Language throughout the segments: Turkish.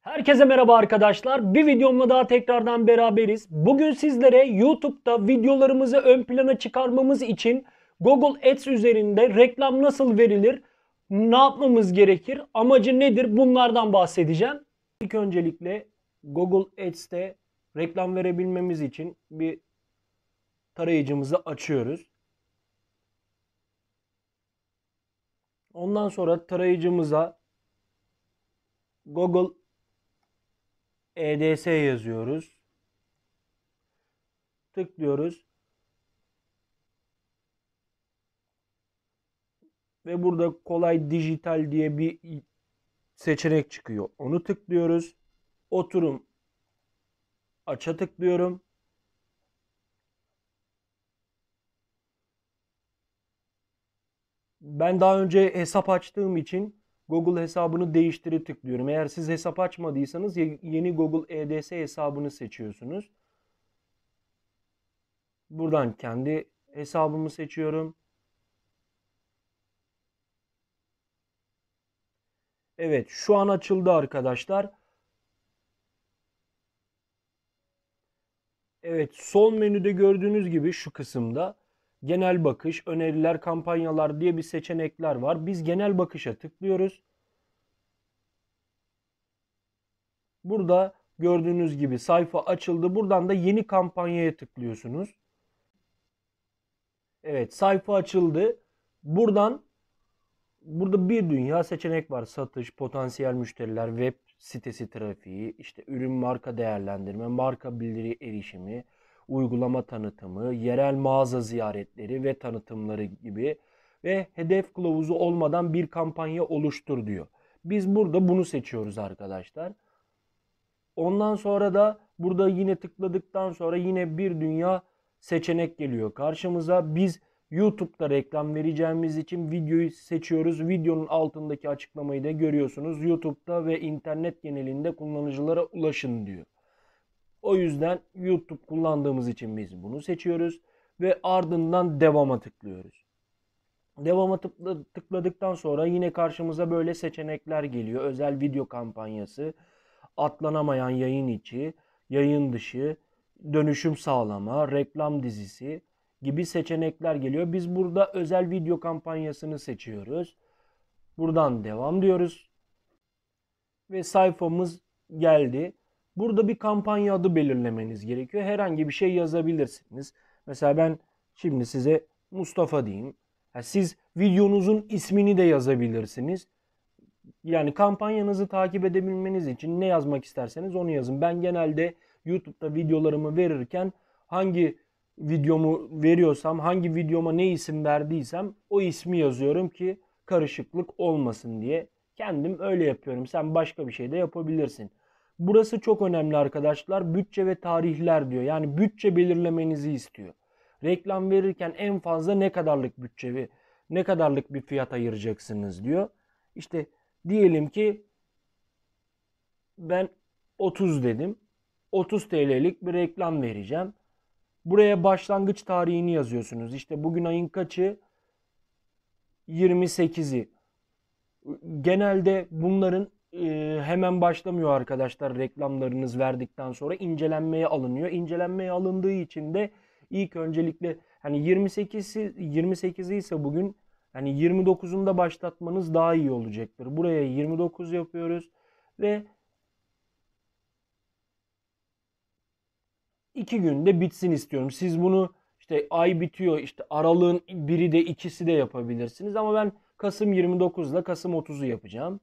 Herkese merhaba arkadaşlar. Bir videomla daha tekrardan beraberiz. Bugün sizlere YouTube'da videolarımızı ön plana çıkarmamız için Google Ads üzerinde reklam nasıl verilir, ne yapmamız gerekir, amacı nedir bunlardan bahsedeceğim. İlk öncelikle Google Ads'te reklam verebilmemiz için bir tarayıcımızı açıyoruz. Ondan sonra tarayıcımıza Google EDS yazıyoruz. Tıklıyoruz. Ve burada kolay dijital diye bir seçenek çıkıyor. Onu tıklıyoruz. Oturum aça tıklıyorum. Ben daha önce hesap açtığım için Google hesabını değiştiri tıklıyorum. Eğer siz hesap açmadıysanız yeni Google EDS hesabını seçiyorsunuz. Buradan kendi hesabımı seçiyorum. Evet şu an açıldı arkadaşlar. Evet sol menüde gördüğünüz gibi şu kısımda genel bakış, öneriler, kampanyalar diye bir seçenekler var. Biz genel bakışa tıklıyoruz. Burada gördüğünüz gibi sayfa açıldı. Buradan da yeni kampanyaya tıklıyorsunuz. Evet sayfa açıldı. Buradan burada bir dünya seçenek var. Satış, potansiyel müşteriler, web sitesi trafiği, işte ürün marka değerlendirme, marka bildiri erişimi, uygulama tanıtımı, yerel mağaza ziyaretleri ve tanıtımları gibi ve hedef kılavuzu olmadan bir kampanya oluştur diyor. Biz burada bunu seçiyoruz arkadaşlar. Ondan sonra da burada yine tıkladıktan sonra yine bir dünya seçenek geliyor karşımıza. Biz YouTube'da reklam vereceğimiz için videoyu seçiyoruz. Videonun altındaki açıklamayı da görüyorsunuz. YouTube'da ve internet genelinde kullanıcılara ulaşın diyor. O yüzden YouTube kullandığımız için biz bunu seçiyoruz ve ardından devama tıklıyoruz. Devama tıkladıktan sonra yine karşımıza böyle seçenekler geliyor. Özel video kampanyası, atlanamayan yayın içi, yayın dışı, dönüşüm sağlama, reklam dizisi gibi seçenekler geliyor. Biz burada özel video kampanyasını seçiyoruz. Buradan devam diyoruz. Ve sayfamız geldi. Burada bir kampanya adı belirlemeniz gerekiyor. Herhangi bir şey yazabilirsiniz. Mesela ben şimdi size Mustafa diyeyim. siz videonuzun ismini de yazabilirsiniz. Yani kampanyanızı takip edebilmeniz için ne yazmak isterseniz onu yazın. Ben genelde YouTube'da videolarımı verirken hangi videomu veriyorsam, hangi videoma ne isim verdiysem o ismi yazıyorum ki karışıklık olmasın diye. Kendim öyle yapıyorum. Sen başka bir şey de yapabilirsin. Burası çok önemli arkadaşlar. Bütçe ve tarihler diyor. Yani bütçe belirlemenizi istiyor. Reklam verirken en fazla ne kadarlık bütçevi, ne kadarlık bir fiyat ayıracaksınız diyor. İşte diyelim ki ben 30 dedim. 30 TL'lik bir reklam vereceğim. Buraya başlangıç tarihini yazıyorsunuz. İşte bugün ayın kaçı? 28'i. Genelde bunların hemen başlamıyor arkadaşlar reklamlarınız verdikten sonra incelenmeye alınıyor. İncelenmeye alındığı için de ilk öncelikle hani 28'i 28'i ise bugün hani 29'unda başlatmanız daha iyi olacaktır. Buraya 29 yapıyoruz ve 2 günde bitsin istiyorum. Siz bunu işte ay bitiyor işte aralığın biri de ikisi de yapabilirsiniz ama ben Kasım 29 ile Kasım 30'u yapacağım.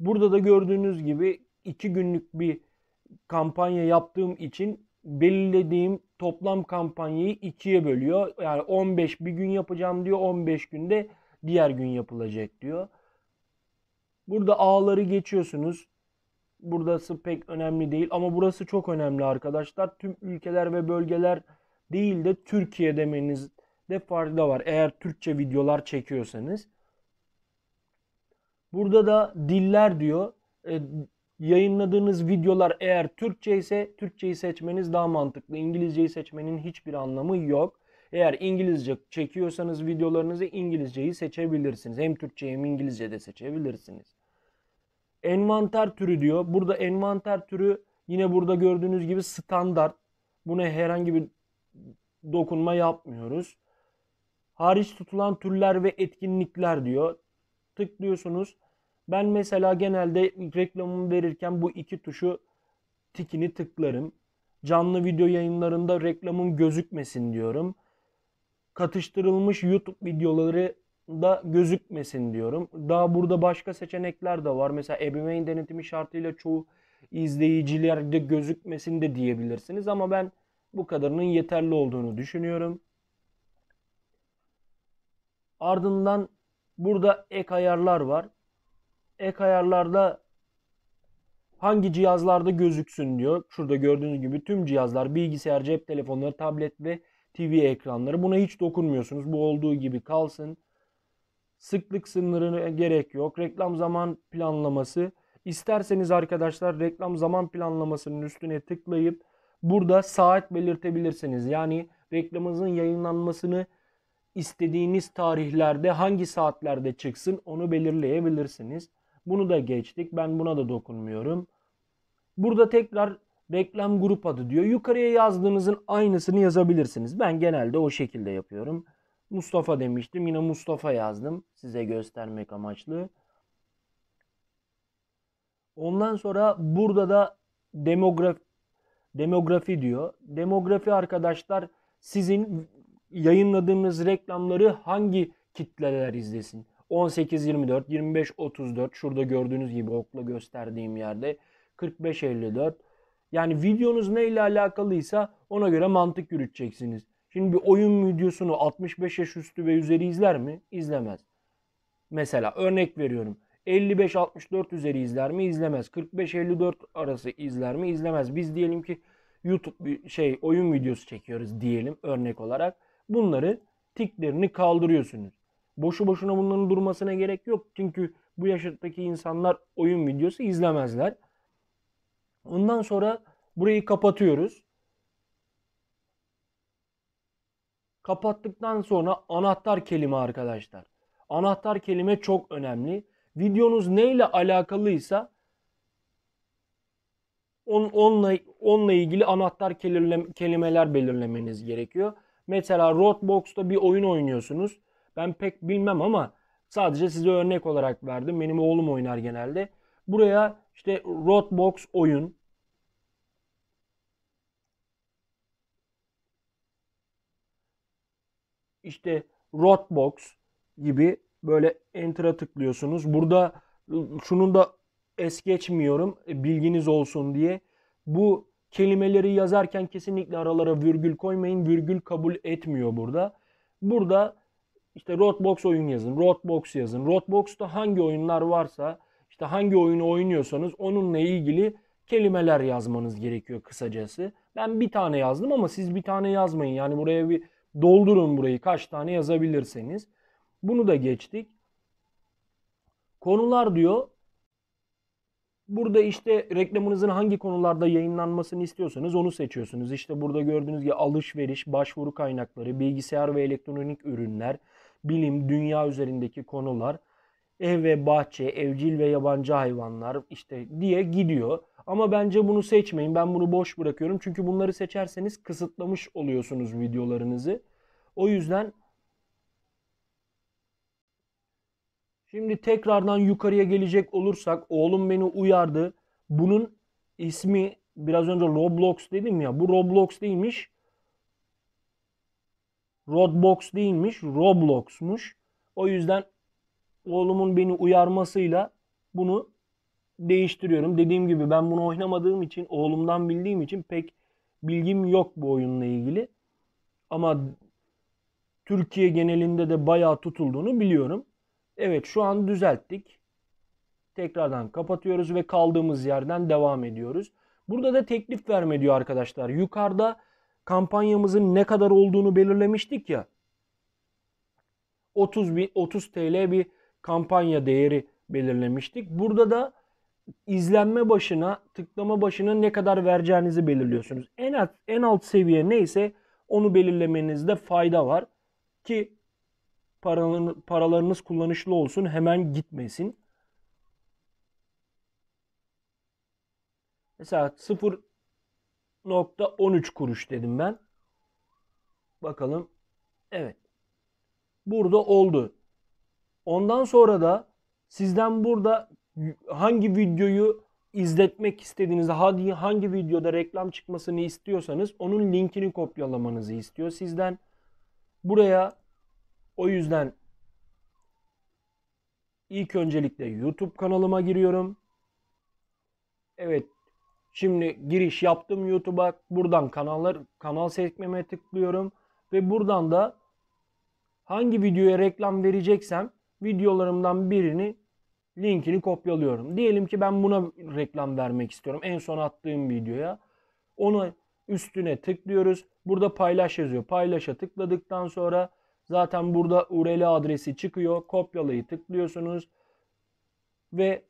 Burada da gördüğünüz gibi iki günlük bir kampanya yaptığım için belirlediğim toplam kampanyayı ikiye bölüyor. Yani 15 bir gün yapacağım diyor. 15 günde diğer gün yapılacak diyor. Burada ağları geçiyorsunuz. Burası pek önemli değil ama burası çok önemli arkadaşlar. Tüm ülkeler ve bölgeler değil de Türkiye demeniz de farkı var. Eğer Türkçe videolar çekiyorsanız. Burada da diller diyor. E, yayınladığınız videolar eğer Türkçe ise Türkçeyi seçmeniz daha mantıklı. İngilizceyi seçmenin hiçbir anlamı yok. Eğer İngilizce çekiyorsanız videolarınızı İngilizceyi seçebilirsiniz. Hem Türkçe hem İngilizce de seçebilirsiniz. Envanter türü diyor. Burada envanter türü yine burada gördüğünüz gibi standart. Buna herhangi bir dokunma yapmıyoruz. Hariç tutulan türler ve etkinlikler diyor. Tıklıyorsunuz. Ben mesela genelde reklamımı verirken bu iki tuşu tikini tıklarım. Canlı video yayınlarında reklamım gözükmesin diyorum. Katıştırılmış YouTube videoları da gözükmesin diyorum. Daha burada başka seçenekler de var. Mesela ebeveyn denetimi şartıyla çoğu izleyicilerde gözükmesin de diyebilirsiniz ama ben bu kadarının yeterli olduğunu düşünüyorum. Ardından burada ek ayarlar var ek ayarlarda hangi cihazlarda gözüksün diyor. Şurada gördüğünüz gibi tüm cihazlar, bilgisayar, cep telefonları, tablet ve TV ekranları. Buna hiç dokunmuyorsunuz. Bu olduğu gibi kalsın. Sıklık sınırına gerek yok. Reklam zaman planlaması. İsterseniz arkadaşlar reklam zaman planlamasının üstüne tıklayıp burada saat belirtebilirsiniz. Yani reklamınızın yayınlanmasını istediğiniz tarihlerde hangi saatlerde çıksın onu belirleyebilirsiniz. Bunu da geçtik. Ben buna da dokunmuyorum. Burada tekrar reklam grup adı diyor. Yukarıya yazdığınızın aynısını yazabilirsiniz. Ben genelde o şekilde yapıyorum. Mustafa demiştim. Yine Mustafa yazdım. Size göstermek amaçlı. Ondan sonra burada da demografi, demografi diyor. Demografi arkadaşlar sizin yayınladığınız reklamları hangi kitleler izlesin? 18, 24, 25, 34 şurada gördüğünüz gibi okla gösterdiğim yerde 45, 54. Yani videonuz ne ile alakalıysa ona göre mantık yürüteceksiniz. Şimdi bir oyun videosunu 65 yaş üstü ve üzeri izler mi? İzlemez. Mesela örnek veriyorum. 55-64 üzeri izler mi? İzlemez. 45-54 arası izler mi? İzlemez. Biz diyelim ki YouTube şey oyun videosu çekiyoruz diyelim örnek olarak. Bunları tiklerini kaldırıyorsunuz. Boşu boşuna bunların durmasına gerek yok. Çünkü bu yaşattaki insanlar oyun videosu izlemezler. Ondan sonra burayı kapatıyoruz. Kapattıktan sonra anahtar kelime arkadaşlar. Anahtar kelime çok önemli. Videonuz neyle alakalıysa on, onunla, onunla ilgili anahtar kelime, kelimeler belirlemeniz gerekiyor. Mesela Roadbox'ta bir oyun oynuyorsunuz. Ben pek bilmem ama sadece size örnek olarak verdim. Benim oğlum oynar genelde. Buraya işte Rotbox oyun. İşte Rotbox gibi böyle enter'a tıklıyorsunuz. Burada şunun da es geçmiyorum bilginiz olsun diye. Bu kelimeleri yazarken kesinlikle aralara virgül koymayın. Virgül kabul etmiyor burada. Burada işte Roadbox oyun yazın, Roadbox yazın. Roadbox'ta hangi oyunlar varsa, işte hangi oyunu oynuyorsanız onunla ilgili kelimeler yazmanız gerekiyor kısacası. Ben bir tane yazdım ama siz bir tane yazmayın. Yani buraya bir doldurun burayı kaç tane yazabilirseniz. Bunu da geçtik. Konular diyor. Burada işte reklamınızın hangi konularda yayınlanmasını istiyorsanız onu seçiyorsunuz. İşte burada gördüğünüz gibi alışveriş, başvuru kaynakları, bilgisayar ve elektronik ürünler, bilim, dünya üzerindeki konular, ev ve bahçe, evcil ve yabancı hayvanlar işte diye gidiyor. Ama bence bunu seçmeyin. Ben bunu boş bırakıyorum. Çünkü bunları seçerseniz kısıtlamış oluyorsunuz videolarınızı. O yüzden Şimdi tekrardan yukarıya gelecek olursak oğlum beni uyardı. Bunun ismi biraz önce Roblox dedim ya bu Roblox değilmiş. Roblox değilmiş, Roblox'muş. O yüzden oğlumun beni uyarmasıyla bunu değiştiriyorum. Dediğim gibi ben bunu oynamadığım için, oğlumdan bildiğim için pek bilgim yok bu oyunla ilgili. Ama Türkiye genelinde de bayağı tutulduğunu biliyorum. Evet şu an düzelttik. Tekrardan kapatıyoruz ve kaldığımız yerden devam ediyoruz. Burada da teklif verme diyor arkadaşlar. Yukarıda kampanyamızın ne kadar olduğunu belirlemiştik ya. 30 bin, 30 TL bir kampanya değeri belirlemiştik. Burada da izlenme başına, tıklama başına ne kadar vereceğinizi belirliyorsunuz. En alt, en alt seviye neyse onu belirlemenizde fayda var ki paralarınız, paralarınız kullanışlı olsun, hemen gitmesin. Mesela 0 0.13 kuruş dedim ben. Bakalım. Evet. Burada oldu. Ondan sonra da sizden burada hangi videoyu izletmek istediğinizde hadi hangi videoda reklam çıkmasını istiyorsanız onun linkini kopyalamanızı istiyor sizden. Buraya o yüzden ilk öncelikle YouTube kanalıma giriyorum. Evet Şimdi giriş yaptım YouTube'a. Buradan kanallar kanal sekmeme tıklıyorum ve buradan da hangi videoya reklam vereceksem videolarımdan birini linkini kopyalıyorum. Diyelim ki ben buna reklam vermek istiyorum. En son attığım videoya. Onu üstüne tıklıyoruz. Burada paylaş yazıyor. Paylaşa tıkladıktan sonra zaten burada URL adresi çıkıyor. Kopyalayı tıklıyorsunuz ve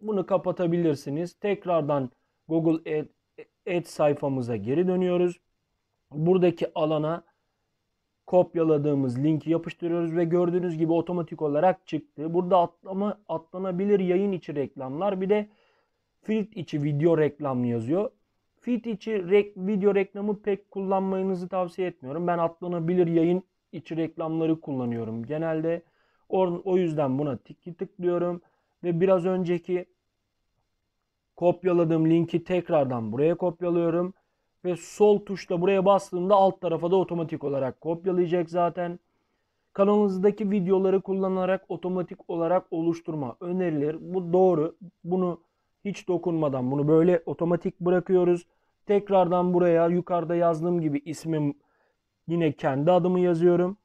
bunu kapatabilirsiniz. Tekrardan Google Ad, Ad sayfamıza geri dönüyoruz. Buradaki alana kopyaladığımız linki yapıştırıyoruz ve gördüğünüz gibi otomatik olarak çıktı. Burada atlama atlanabilir yayın içi reklamlar bir de feed içi video reklamı yazıyor. Feed içi rek, video reklamı pek kullanmayınızı tavsiye etmiyorum. Ben atlanabilir yayın içi reklamları kullanıyorum. Genelde o, o yüzden buna tıklıyorum ve biraz önceki Kopyaladığım linki tekrardan buraya kopyalıyorum. Ve sol tuşla buraya bastığımda alt tarafa da otomatik olarak kopyalayacak zaten. Kanalınızdaki videoları kullanarak otomatik olarak oluşturma önerilir. Bu doğru. Bunu hiç dokunmadan bunu böyle otomatik bırakıyoruz. Tekrardan buraya yukarıda yazdığım gibi ismim yine kendi adımı yazıyorum.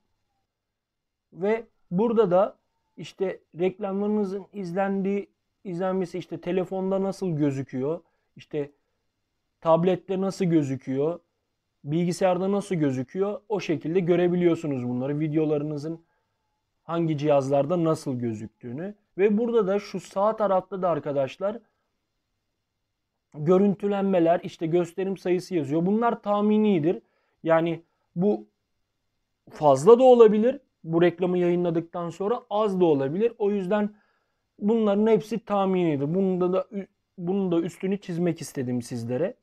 Ve burada da işte reklamlarınızın izlendiği izlenmesi işte telefonda nasıl gözüküyor? İşte tablette nasıl gözüküyor? Bilgisayarda nasıl gözüküyor? O şekilde görebiliyorsunuz bunları. Videolarınızın hangi cihazlarda nasıl gözüktüğünü. Ve burada da şu sağ tarafta da arkadaşlar görüntülenmeler, işte gösterim sayısı yazıyor. Bunlar tahminidir. Yani bu fazla da olabilir. Bu reklamı yayınladıktan sonra az da olabilir. O yüzden Bunların hepsi tahminiydi. Bunu da, bunun da üstünü çizmek istedim sizlere.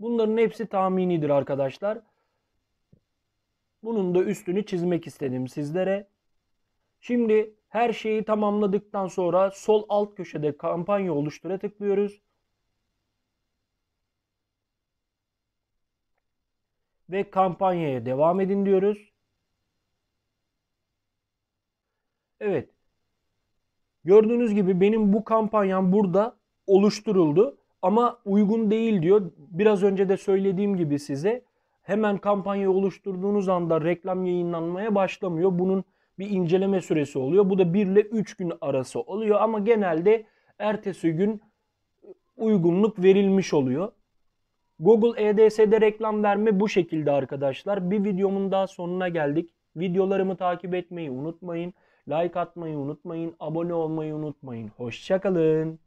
Bunların hepsi tahminidir arkadaşlar. Bunun da üstünü çizmek istedim sizlere. Şimdi her şeyi tamamladıktan sonra sol alt köşede kampanya oluştura tıklıyoruz. Ve kampanyaya devam edin diyoruz. Evet. Gördüğünüz gibi benim bu kampanyam burada oluşturuldu ama uygun değil diyor. Biraz önce de söylediğim gibi size hemen kampanya oluşturduğunuz anda reklam yayınlanmaya başlamıyor. Bunun bir inceleme süresi oluyor. Bu da 1 ile 3 gün arası oluyor ama genelde ertesi gün uygunluk verilmiş oluyor. Google EDS'de reklam verme bu şekilde arkadaşlar. Bir videomun daha sonuna geldik. Videolarımı takip etmeyi unutmayın. Like atmayı unutmayın. Abone olmayı unutmayın. Hoşçakalın.